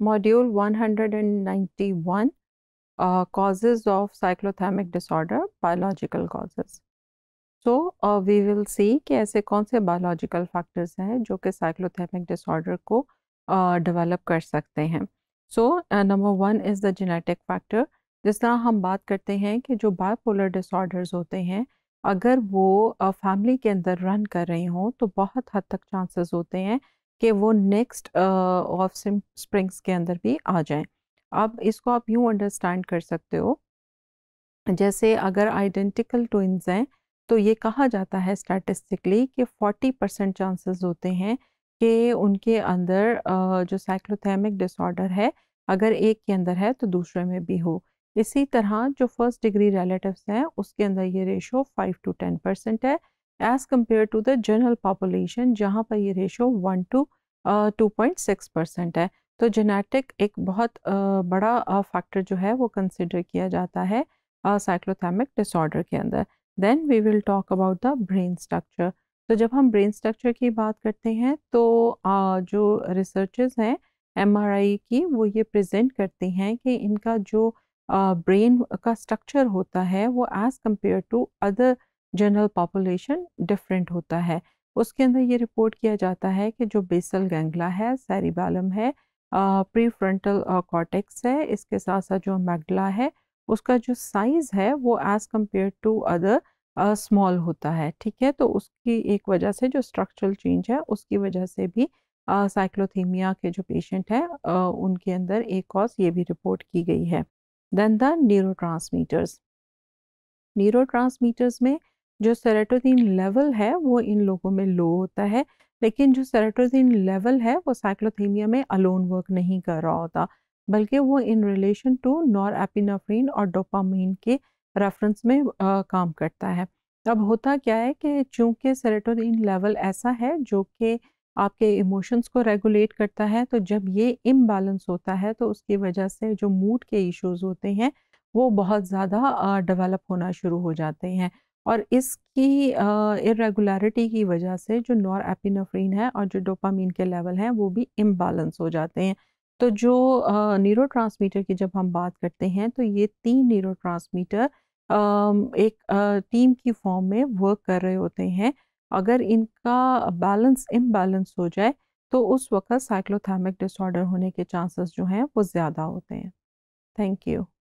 Module 191 uh, Causes of Cyclothymic Disorder Biological Causes. So, uh, we will see कि ऐसे कौन से biological factors हैं जो कि cyclothymic disorder को uh, develop कर सकते हैं So, uh, number one is the genetic factor. जिस तरह हम बात करते हैं कि जो bipolar disorders होते हैं अगर वो फैमिली uh, के अंदर रन कर रहे हों तो बहुत हद तक चांसेस होते हैं कि वो नेक्स्ट ऑफ स्प्रिंग्स के अंदर भी आ जाएं अब इसको आप यूँ अंडरस्टैंड कर सकते हो जैसे अगर आइडेंटिकल ट्विन्स हैं तो ये कहा जाता है स्टैटिस्टिकली कि 40 परसेंट चांसेस होते हैं कि उनके अंदर जो साइक्लोथेमिक डिसऑर्डर है अगर एक के अंदर है तो दूसरे में भी हो इसी तरह जो फर्स्ट डिग्री रिलेटिव्स हैं उसके अंदर ये रेशो 5 टू 10 परसेंट है as compare to the general population जहाँ पर ये ratio one two two point six percent है तो जेनेटिक एक बहुत uh, बड़ा फैक्टर uh, जो है वो कंसिडर किया जाता है uh, डिसऑर्डर के अंदर then we will talk about the brain structure तो जब हम ब्रेन स्ट्रक्चर की बात करते हैं तो uh, जो रिसर्चर्स हैं एम की वो ये प्रजेंट करते हैं कि इनका जो ब्रेन का स्ट्रक्चर होता है वो as compare to other general population different होता है उसके अंदर ये रिपोर्ट किया जाता है कि जो बेसल गैंगला है सैरिबैलम है प्री फ्रंटल कॉटेक्स है इसके साथ साथ जो मैगला है उसका जो साइज़ है वो as compare to other small होता है ठीक है तो उसकी एक वजह से जो स्ट्रक्चरल चेंज है उसकी वजह से भी साइक्लोथीमिया के जो पेशेंट हैं उनके अंदर एक कॉज ये भी रिपोर्ट की गई है then the neurotransmitters neurotransmitters में जो सेरेटोजिन लेवल है वो इन लोगों में लो होता है लेकिन जो सेरेटोजिन लेवल है वो साइक्लोथीमिया में अलोन वर्क नहीं कर रहा होता बल्कि वो in relation to norepinephrine और डोपामीन के रेफरेंस में आ, काम करता है अब होता क्या है कि चूंकि सेरेटोजिन लेवल ऐसा है जो कि आपके इमोशंस को रेगुलेट करता है तो जब ये इम्बैलेंस होता है तो उसकी वजह से जो मूड के इश्यूज होते हैं वो बहुत ज़्यादा डेवलप होना शुरू हो जाते हैं और इसकी इरेगुलरिटी की वजह से जो नॉर एपिनोफ्रीन है और जो डोपामीन के लेवल हैं वो भी इम्बैलेंस हो जाते हैं तो जो न्यूरो की जब हम बात करते हैं तो ये तीन न्यूरो एक टीम की फॉर्म में वर्क कर रहे होते हैं अगर इनका बैलेंस इम्बैलेंस हो जाए तो उस वक्त साइक्लोथैमिक डिसऑर्डर होने के चांसेस जो हैं वो ज़्यादा होते हैं थैंक यू